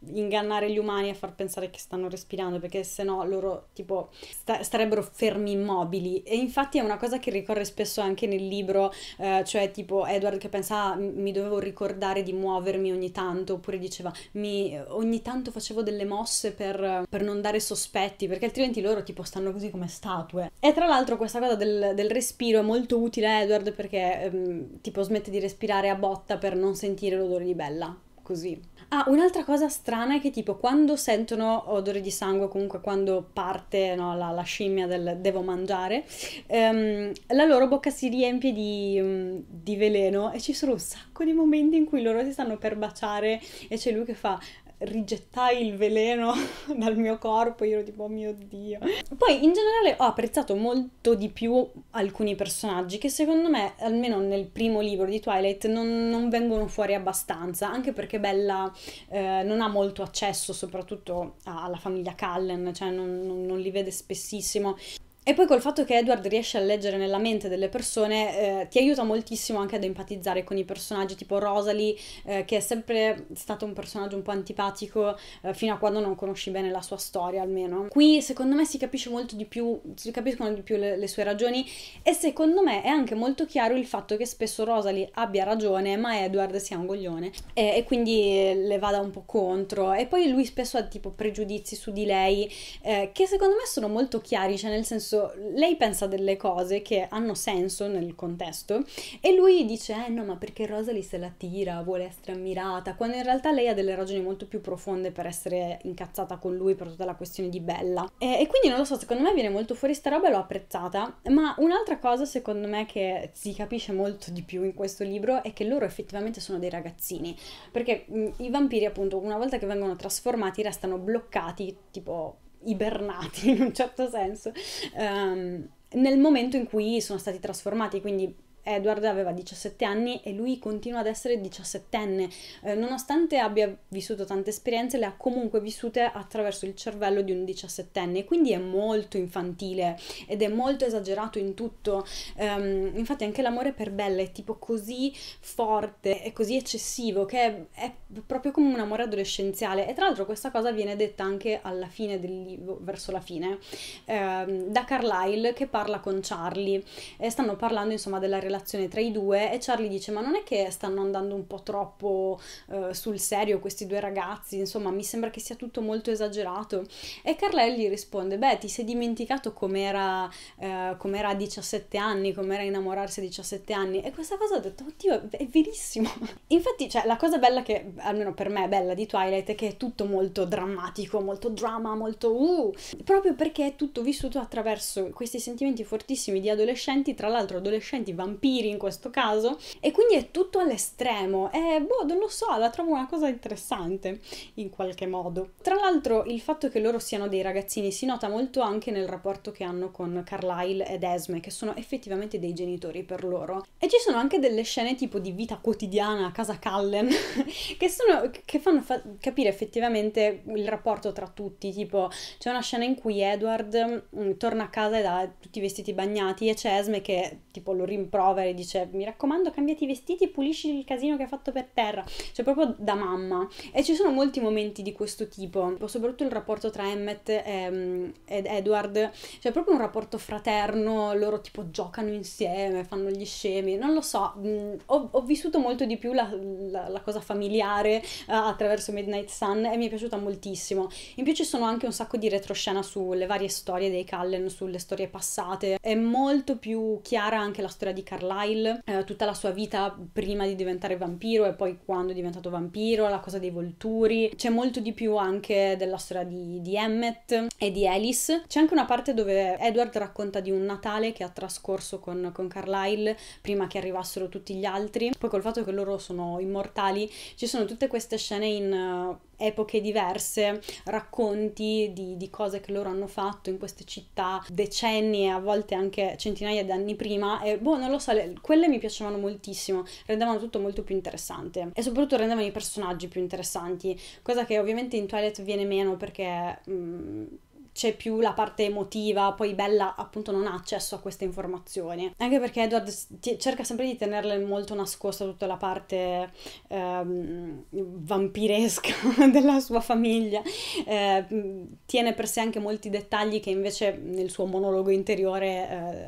ingannare gli umani e far pensare che stanno respirando perché se no loro tipo sta- starebbero fermi immobili e infatti è una cosa che ricorre spesso anche nel libro eh, cioè tipo Edward che pensa ah, mi dovevo ricordare di muovermi ogni tanto oppure diceva mi, ogni tanto facevo delle mosse per, per, non dare sospetti perché altrimenti loro tipo stanno così come statue e tra l'altro questa cosa del, del respiro è molto utile a Edward perché ehm, tipo smette di respirare a botta per non sentire l'odore di Bella così Ah, un'altra cosa strana è che tipo quando sentono odore di sangue, comunque quando parte no, la, la, scimmia del devo mangiare, ehm, la loro bocca si riempie di, mm, di veleno e ci sono un sacco di momenti in cui loro si stanno per baciare e c'è lui che fa rigettai il veleno dal mio corpo, io ero tipo oh mio dio. Poi in generale ho apprezzato molto di più alcuni personaggi che secondo me, almeno nel primo libro di Twilight, non, non vengono fuori abbastanza, anche perché Bella eh, non ha molto accesso soprattutto alla famiglia Cullen, cioè non, non, non li vede spessissimo. E poi col fatto che Edward riesce a leggere nella mente delle persone eh, ti aiuta moltissimo anche ad empatizzare con i personaggi, tipo Rosalie, eh, che è sempre stato un personaggio un po' antipatico eh, fino a quando non conosci bene la sua storia almeno. Qui secondo me si capisce molto di più, si capiscono di più le, le sue ragioni e secondo me è anche molto chiaro il fatto che spesso Rosalie abbia ragione ma Edward sia un coglione e, e quindi eh, le vada un po' contro. E poi lui spesso ha tipo pregiudizi su di lei eh, che secondo me sono molto chiari, cioè nel senso senso, lei pensa delle cose che hanno senso nel contesto e lui dice, eh no, ma perché Rosalie se la tira, vuole essere ammirata, quando in realtà lei ha delle ragioni molto più profonde per essere incazzata con lui per tutta la questione di Bella. E, e quindi non lo so, secondo me viene molto fuori sta roba e l'ho apprezzata, ma un'altra cosa secondo me che si capisce molto di più in questo libro è che loro effettivamente sono dei ragazzini, perché mh, i vampiri appunto una volta che vengono trasformati restano bloccati tipo ibernati in un certo senso, um, nel momento in cui sono stati trasformati, quindi Edward aveva 17 anni e lui continua ad essere 17enne. Eh, nonostante abbia vissuto tante esperienze, le ha comunque vissute attraverso il cervello di un 17enne, quindi è molto infantile ed è molto esagerato in tutto. Um, infatti anche l'amore per Bella è tipo così forte e così eccessivo che è, proprio come un amore adolescenziale. E tra l'altro questa cosa viene detta anche alla fine del libro, verso la fine, um, da Carlyle che parla con Charlie e stanno parlando insomma della relazione relazione tra i due e Charlie dice ma non è che stanno andando un po' troppo eh, sul serio questi due ragazzi, insomma mi sembra che sia tutto molto esagerato e Carlyle gli risponde beh ti sei dimenticato com'era, eh, com'era a 17 anni, com'era innamorarsi a 17 anni e questa cosa ho detto oddio è verissimo. Infatti cioè, la cosa bella che almeno per me è bella di Twilight è che è tutto molto drammatico, molto drama, molto uh, proprio perché è tutto vissuto attraverso questi sentimenti fortissimi di adolescenti, tra l'altro adolescenti vampiri vampiri in questo caso, e quindi è tutto all'estremo. E boh, non lo so, la trovo una cosa interessante in qualche modo. Tra l'altro, il fatto che loro siano dei ragazzini si nota molto anche nel rapporto che hanno con Carlyle ed Esme, che sono effettivamente dei genitori per loro. E ci sono anche delle scene tipo di vita quotidiana a casa Cullen che, sono, che fanno fa- capire effettivamente il rapporto tra tutti. Tipo, c'è una scena in cui Edward mh, mm, torna a casa e ha tutti i vestiti bagnati e c'è Esme che tipo lo rimprovera rimprovera e dice mi raccomando cambiati i vestiti e pulisci il casino che hai fatto per terra, cioè proprio da mamma. E ci sono molti momenti di questo tipo, soprattutto il rapporto tra Emmett e, mm, ed Edward, cioè proprio un rapporto fraterno, loro tipo giocano insieme, fanno gli scemi, non lo so, mm, ho, ho vissuto molto di più la, la, la cosa familiare uh, attraverso Midnight Sun e mi è piaciuta moltissimo. In più ci sono anche un sacco di retroscena sulle varie storie dei Cullen, sulle storie passate, è molto più chiara anche la storia di Carl Carlyle, eh, tutta la sua vita prima di diventare vampiro e poi quando è diventato vampiro, la cosa dei volturi, c'è molto di più anche della storia di, di Emmett e di Alice, c'è anche una parte dove Edward racconta di un Natale che ha trascorso con, con Carlyle prima che arrivassero tutti gli altri, poi col fatto che loro sono immortali ci sono tutte queste scene in... Uh, epoche diverse, racconti di, di, cose che loro hanno fatto in queste città decenni e a volte anche centinaia di anni prima e boh, non lo so, le, quelle mi piacevano moltissimo, rendevano tutto molto più interessante e soprattutto rendevano i personaggi più interessanti, cosa che ovviamente in Twilight viene meno perché... Mh, mm, c'è più la parte emotiva, poi Bella appunto non ha accesso a queste informazioni, anche perché Edward cerca sempre di tenerle molto nascosta tutta la parte ehm, vampiresca della sua famiglia, eh, tiene per sé anche molti dettagli che invece nel suo monologo interiore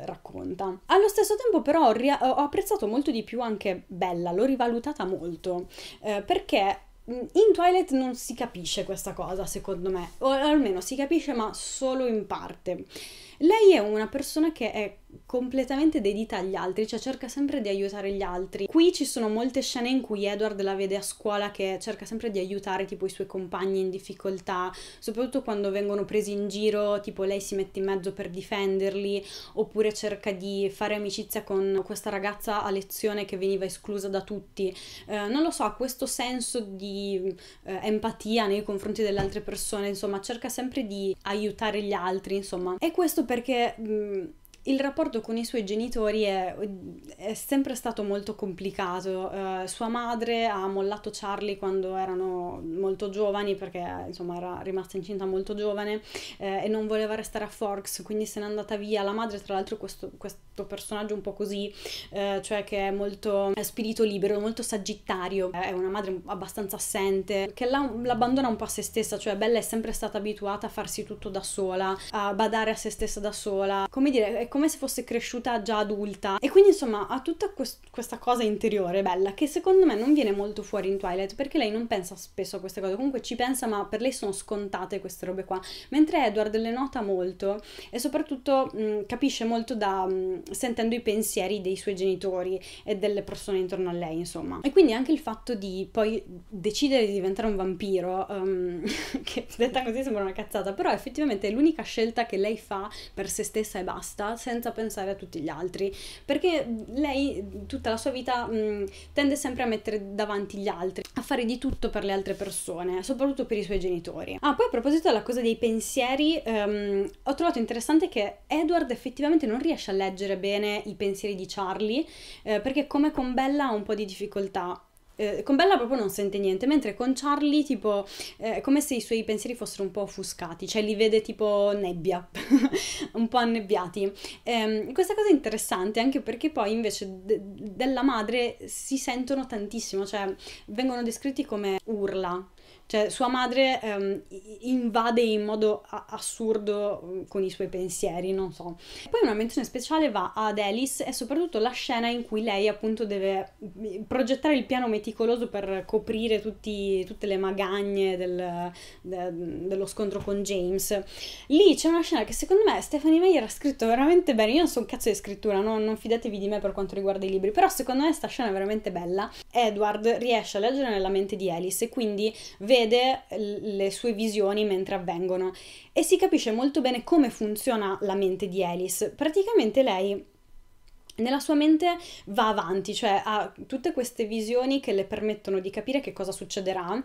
eh, racconta. Allo stesso tempo però ho, ho apprezzato molto di più anche Bella, l'ho rivalutata molto, eh, perché Mm, in Twilight non si capisce questa cosa, secondo me, o almeno si capisce ma solo in parte. Lei è una persona che è completamente dedita agli altri, cioè cerca sempre di aiutare gli altri. Qui ci sono molte scene in cui Edward la vede a scuola che cerca sempre di aiutare tipo i suoi compagni in difficoltà, soprattutto quando vengono presi in giro, tipo lei si mette in mezzo per difenderli, oppure cerca di fare amicizia con questa ragazza a lezione che veniva esclusa da tutti. Eh, non lo so, ha questo senso di eh, empatia nei confronti delle altre persone, insomma, cerca sempre di aiutare gli altri, insomma. E questo perché mh, mm, il rapporto con i suoi genitori è, è sempre stato molto complicato. Uh, sua madre ha mollato Charlie quando erano molto giovani perché insomma era rimasta incinta molto giovane eh, e non voleva restare a Forks, quindi se n'è andata via. La madre, tra l'altro, questo, questo personaggio un po' così, eh, cioè che è molto è spirito libero, molto sagittario, è una madre abbastanza assente, che la, l'abbandona un po' a se stessa, cioè Bella è sempre stata abituata a farsi tutto da sola, a badare a se stessa da sola. Come dire, come se fosse cresciuta già adulta. E quindi insomma ha tutta quest questa cosa interiore bella che secondo me non viene molto fuori in Twilight perché lei non pensa spesso a queste cose, comunque ci pensa ma per lei sono scontate queste robe qua. Mentre Edward le nota molto e soprattutto mh, mm, capisce molto da mh, mm, sentendo i pensieri dei suoi genitori e delle persone intorno a lei insomma. E quindi anche il fatto di poi decidere di diventare un vampiro, um, che detta così sembra una cazzata, però effettivamente è l'unica scelta che lei fa per se stessa e basta, senza pensare a tutti gli altri, perché lei tutta la sua vita mh, tende sempre a mettere davanti gli altri, a fare di tutto per le altre persone, soprattutto per i suoi genitori. Ah, poi a proposito della cosa dei pensieri, ehm, ho trovato interessante che Edward effettivamente non riesce a leggere bene i pensieri di Charlie, eh, perché come con Bella ha un po' di difficoltà eh, con Bella proprio non sente niente, mentre con Charlie tipo eh, è come se i suoi pensieri fossero un po' offuscati, cioè li vede tipo nebbia, un po' annebbiati. Eh, questa cosa è interessante anche perché poi invece de- della madre si sentono tantissimo, cioè vengono descritti come urla, cioè, sua madre ehm, invade in modo a- assurdo mm, con i suoi pensieri, non so. Poi una menzione speciale va ad Alice e soprattutto la scena in cui lei appunto deve mm, progettare il piano meticoloso per coprire tutti, tutte le magagne del, de, dello scontro con James. Lì c'è una scena che secondo me Stephanie Meyer ha scritto veramente bene. Io non so un cazzo di scrittura, no? non fidatevi di me per quanto riguarda i libri, però secondo me sta scena è veramente bella. Edward riesce a leggere nella mente di Alice e quindi vede vede le sue visioni mentre avvengono e si capisce molto bene come funziona la mente di Alice. Praticamente lei nella sua mente va avanti, cioè ha tutte queste visioni che le permettono di capire che cosa succederà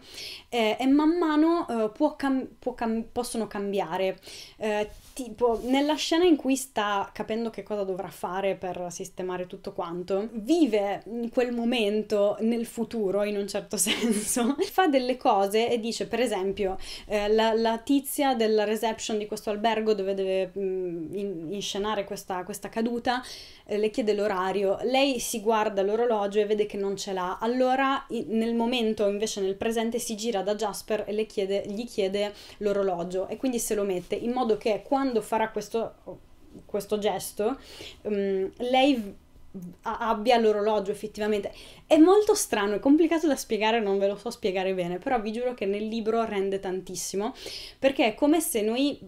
eh, e man mano eh, cam- cam- possono cambiare. Eh, tipo, nella scena in cui sta capendo che cosa dovrà fare per sistemare tutto quanto, vive quel momento nel futuro, in un certo senso, fa delle cose e dice, per esempio, eh, la, la, tizia della reception di questo albergo dove deve mh, mm, in- inscenare questa, questa caduta, eh, le chiede chiede l'orario, lei si guarda l'orologio e vede che non ce l'ha, allora nel momento invece nel presente si gira da Jasper e chiede, gli chiede l'orologio e quindi se lo mette in modo che quando farà questo, questo gesto um, lei abbia l'orologio effettivamente è molto strano è complicato da spiegare non ve lo so spiegare bene però vi giuro che nel libro rende tantissimo perché è come se noi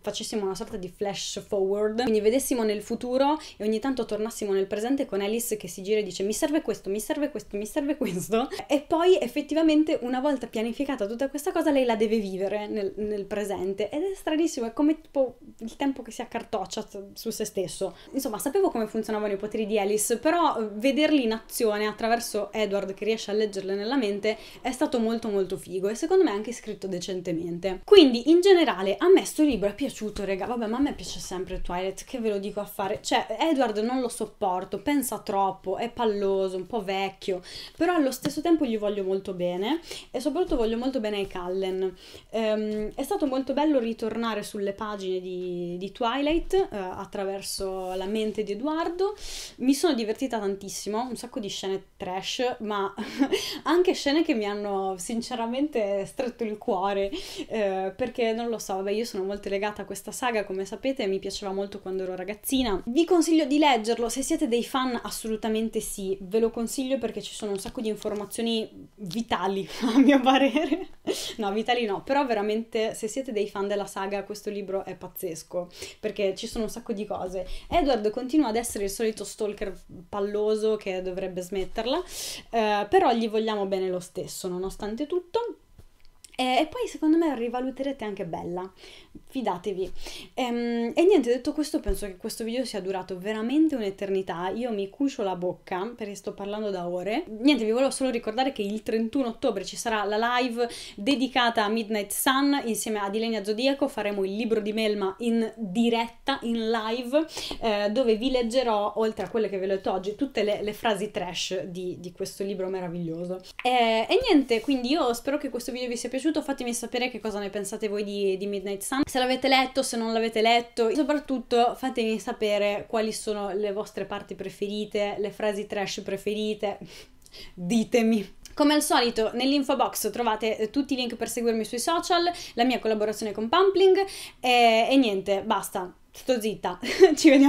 facessimo una sorta di flash forward, quindi vedessimo nel futuro e ogni tanto tornassimo nel presente con Alice che si gira e dice mi serve questo, mi serve questo, mi serve questo e poi effettivamente una volta pianificata tutta questa cosa lei la deve vivere nel, nel presente ed è stranissimo, è come tipo il tempo che si accartoccia su se stesso. Insomma sapevo come funzionavano i poteri di Alice, però eh, vederli in azione attraverso Edward che riesce a leggerle nella mente è stato molto molto figo e secondo me anche scritto decentemente. Quindi in generale a me sto libro è piaciuto, raga. Vabbè, ma a me piace sempre Twilight, che ve lo dico a fare. Cioè, Edward non lo sopporto, pensa troppo, è palloso, un po' vecchio, però allo stesso tempo gli voglio molto bene e soprattutto voglio molto bene ai Cullen. Ehm, è stato molto bello ritornare sulle pagine di, di Twilight eh, attraverso la mente di Edoardo. Mi sono divertita tantissimo, un sacco di scene trash, ma anche scene che mi hanno sinceramente stretto il cuore, eh, perché non lo so, vabbè, io sono molto forte legata a questa saga, come sapete, mi piaceva molto quando ero ragazzina. Vi consiglio di leggerlo, se siete dei fan assolutamente sì, ve lo consiglio perché ci sono un sacco di informazioni vitali, a mio parere. No, vitali no, però veramente se siete dei fan della saga questo libro è pazzesco, perché ci sono un sacco di cose. Edward continua ad essere il solito stalker palloso che dovrebbe smetterla, eh, però gli vogliamo bene lo stesso, nonostante tutto. Eh, e poi secondo me rivaluterete anche bella, fidatevi. Ehm, e niente, detto questo, penso che questo video sia durato veramente un'eternità. Io mi cucio la bocca perché sto parlando da ore. Niente, vi volevo solo ricordare che il 31 ottobre ci sarà la live dedicata a Midnight Sun insieme a Dilenia Zodiaco. Faremo il libro di Melma in diretta, in live, eh, dove vi leggerò, oltre a quelle che ve le ho detto oggi, tutte le, le frasi trash di, di, questo libro meraviglioso. Eh, e niente, quindi io spero che questo video vi sia piaciuto piaciuto, fatemi sapere che cosa ne pensate voi di, di Midnight Sun, se l'avete letto, se non l'avete letto, soprattutto fatemi sapere quali sono le vostre parti preferite, le frasi trash preferite, ditemi. Come al solito nell'info box trovate eh, tutti i link per seguirmi sui social, la mia collaborazione con Pumpling e, e niente, basta, sto zitta, ci vediamo.